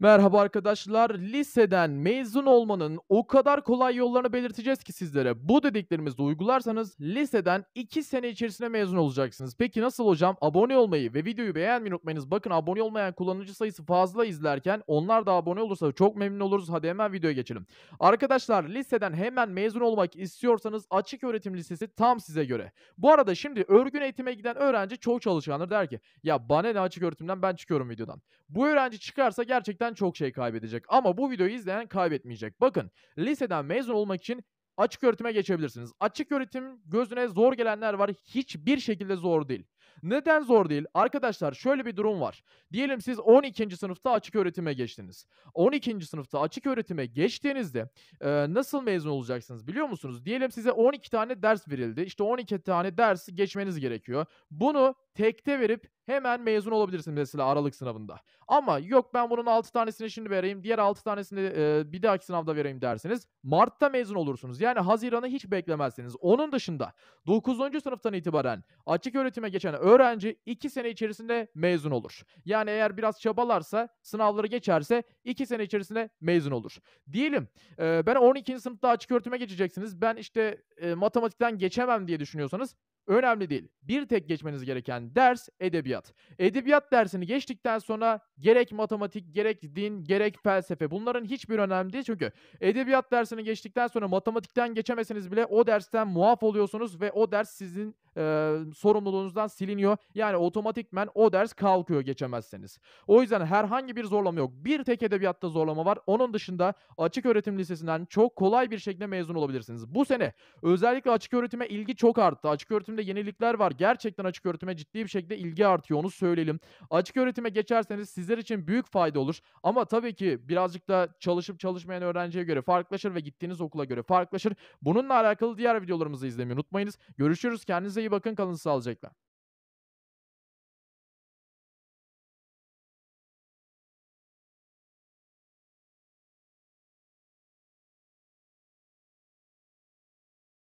Merhaba arkadaşlar. Liseden mezun olmanın o kadar kolay yollarını belirteceğiz ki sizlere. Bu dediklerimizi uygularsanız liseden 2 sene içerisinde mezun olacaksınız. Peki nasıl hocam? Abone olmayı ve videoyu beğenmeyi unutmayınız. Bakın abone olmayan kullanıcı sayısı fazla izlerken onlar da abone olursa çok memnun oluruz. Hadi hemen videoya geçelim. Arkadaşlar liseden hemen mezun olmak istiyorsanız açık öğretim lisesi tam size göre. Bu arada şimdi örgün eğitime giden öğrenci çok çalışanlar der ki ya bana ne açık öğretimden ben çıkıyorum videodan. Bu öğrenci çıkarsa gerçekten öğrenciden çok şey kaybedecek ama bu videoyu izleyen kaybetmeyecek. Bakın liseden mezun olmak için açık öğretime geçebilirsiniz. Açık öğretim gözüne zor gelenler var. Hiçbir şekilde zor değil. Neden zor değil? Arkadaşlar şöyle bir durum var. Diyelim siz 12. sınıfta açık öğretime geçtiniz. 12. sınıfta açık öğretime geçtiğinizde e, nasıl mezun olacaksınız biliyor musunuz? Diyelim size 12 tane ders verildi. İşte 12 tane dersi geçmeniz gerekiyor. Bunu tekte verip hemen mezun olabilirsiniz mesela Aralık sınavında. Ama yok ben bunun 6 tanesini şimdi vereyim, diğer 6 tanesini e, bir dahaki sınavda vereyim derseniz Mart'ta mezun olursunuz. Yani Haziran'ı hiç beklemezsiniz. Onun dışında 9. sınıftan itibaren açık öğretime geçen öğrenci 2 sene içerisinde mezun olur. Yani eğer biraz çabalarsa, sınavları geçerse 2 sene içerisinde mezun olur. Diyelim e, ben 12. sınıfta açık öğretime geçeceksiniz. Ben işte e, matematikten geçemem diye düşünüyorsanız Önemli değil. Bir tek geçmeniz gereken ders edebiyat. Edebiyat dersini geçtikten sonra gerek matematik, gerek din, gerek felsefe bunların hiçbir önemi değil. Çünkü edebiyat dersini geçtikten sonra matematikten geçemeseniz bile o dersten muaf oluyorsunuz ve o ders sizin e, sorumluluğunuzdan siliniyor. Yani otomatikmen o ders kalkıyor geçemezseniz. O yüzden herhangi bir zorlama yok. Bir tek edebiyatta zorlama var. Onun dışında açık öğretim lisesinden çok kolay bir şekilde mezun olabilirsiniz. Bu sene özellikle açık öğretime ilgi çok arttı. Açık öğretimde öğretimde yenilikler var. Gerçekten açık öğretime ciddi bir şekilde ilgi artıyor onu söyleyelim. Açık öğretime geçerseniz sizler için büyük fayda olur. Ama tabii ki birazcık da çalışıp çalışmayan öğrenciye göre farklılaşır ve gittiğiniz okula göre farklılaşır. Bununla alakalı diğer videolarımızı izlemeyi unutmayınız. Görüşürüz. Kendinize iyi bakın. Kalın sağlıcakla.